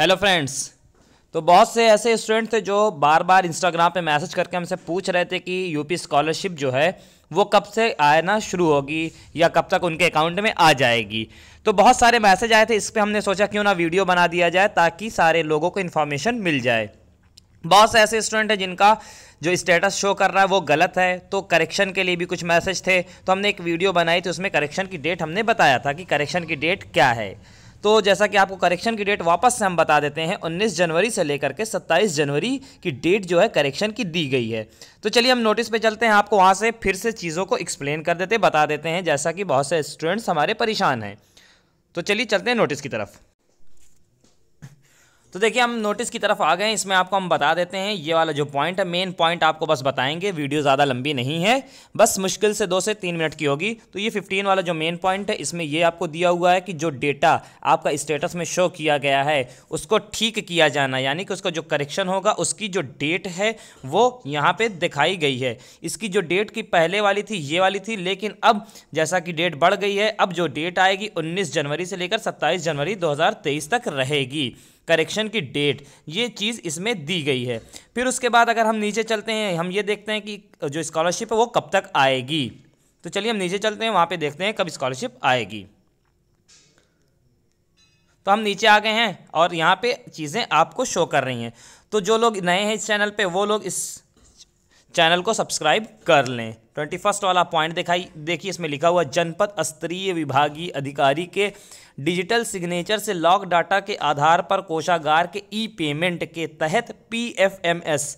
hello friends तो बहुत से ऐसे स्टूडेंट थे जो बार बार इंस्टाग्राम पे मैसेज करके हमसे पूछ रहे थे कि यूपी स्कॉलरशिप जो है वो कब से आना शुरू होगी या कब तक उनके अकाउंट में आ जाएगी तो बहुत सारे मैसेज आए थे इस पर हमने सोचा क्यों ना वीडियो बना दिया जाए ताकि सारे लोगों को इन्फॉर्मेशन मिल जाए बहुत से ऐसे स्टूडेंट हैं जिनका जो स्टेटस शो कर रहा है वो गलत है तो करेक्शन के लिए भी कुछ मैसेज थे तो हमने एक वीडियो बनाई थी उसमें करेक्शन की डेट हमने बताया था कि करेक्शन की डेट क्या है तो जैसा कि आपको करेक्शन की डेट वापस से हम बता देते हैं उन्नीस जनवरी से लेकर के सत्ताईस जनवरी की डेट जो है करेक्शन की दी गई है तो चलिए हम नोटिस पे चलते हैं आपको वहाँ से फिर से चीज़ों को एक्सप्लेन कर देते बता देते हैं जैसा कि बहुत से स्टूडेंट्स हमारे परेशान हैं तो चलिए चलते हैं नोटिस की तरफ तो देखिए हम नोटिस की तरफ आ गए इसमें आपको हम बता देते हैं ये वाला जो पॉइंट है मेन पॉइंट आपको बस बताएंगे वीडियो ज़्यादा लंबी नहीं है बस मुश्किल से दो से तीन मिनट की होगी तो ये फिफ्टीन वाला जो मेन पॉइंट है इसमें ये आपको दिया हुआ है कि जो डेटा आपका स्टेटस में शो किया गया है उसको ठीक किया जाना यानी कि उसका जो करेक्शन होगा उसकी जो डेट है वो यहाँ पर दिखाई गई है इसकी जो डेट की पहले वाली थी ये वाली थी लेकिन अब जैसा कि डेट बढ़ गई है अब जो डेट आएगी उन्नीस जनवरी से लेकर सत्ताईस जनवरी दो तक रहेगी करेक्शन की डेट ये चीज़ इसमें दी गई है फिर उसके बाद अगर हम नीचे चलते हैं हम ये देखते हैं कि जो स्कॉलरशिप है वो कब तक आएगी तो चलिए हम नीचे चलते हैं वहाँ पर देखते हैं कब स्कॉलरशिप आएगी तो हम नीचे आ गए हैं और यहाँ पे चीज़ें आपको शो कर रही हैं तो जो लोग नए हैं इस चैनल पे वो लोग इस चैनल को सब्सक्राइब कर लें ट्वेंटी फर्स्ट वाला पॉइंट दिखाई देखिए इसमें लिखा हुआ जनपद स्तरीय विभागीय अधिकारी के डिजिटल सिग्नेचर से लॉक डाटा के आधार पर कोषागार के ई पेमेंट के तहत पी एफ एम एस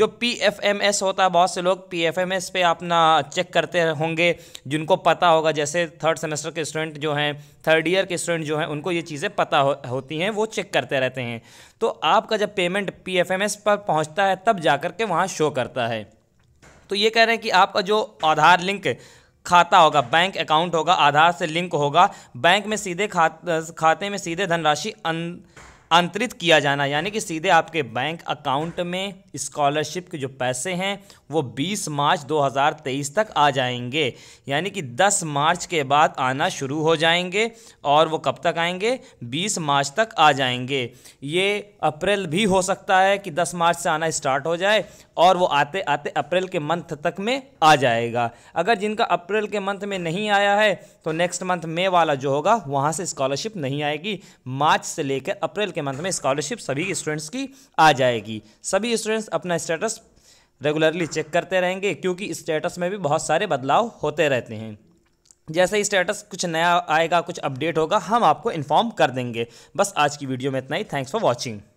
जो पी एफ एम एस होता है बहुत से लोग पी एफ एम एस पे अपना चेक करते होंगे जिनको पता होगा जैसे थर्ड सेमेस्टर के स्टूडेंट जो हैं थर्ड ईयर के स्टूडेंट जो हैं उनको ये चीज़ें पता हो, होती हैं वो चेक करते रहते हैं तो आपका जब payment P F M S पर पहुँचता है तब जा कर के वहाँ शो करता है तो ये कह रहे हैं कि आपका जो आधार लिंक खाता होगा बैंक अकाउंट होगा आधार से लिंक होगा बैंक में सीधे खा, खाते में सीधे धनराशि अंतरित किया जाना यानी कि सीधे आपके बैंक अकाउंट में स्कॉलरशिप के जो पैसे हैं वो 20 मार्च 2023 तक आ जाएंगे यानी कि 10 मार्च के बाद आना शुरू हो जाएंगे और वो कब तक आएंगे 20 मार्च तक आ जाएंगे ये अप्रैल भी हो सकता है कि 10 मार्च से आना स्टार्ट हो जाए और वो आते आते अप्रैल के मंथ तक में आ जाएगा अगर जिनका अप्रैल के मंथ में नहीं आया है तो नेक्स्ट मंथ मई वाला जो होगा वहाँ से स्कॉलरशिप नहीं आएगी मार्च से लेकर अप्रैल के मंथ में स्कॉलरशिप सभी स्टूडेंट्स की आ जाएगी सभी स्टूडेंट्स अपना स्टेटस रेगुलरली चेक करते रहेंगे क्योंकि स्टेटस में भी बहुत सारे बदलाव होते रहते हैं जैसे ही स्टेटस कुछ नया आएगा कुछ अपडेट होगा हम आपको इन्फॉर्म कर देंगे बस आज की वीडियो में इतना ही थैंक्स फॉर वॉचिंग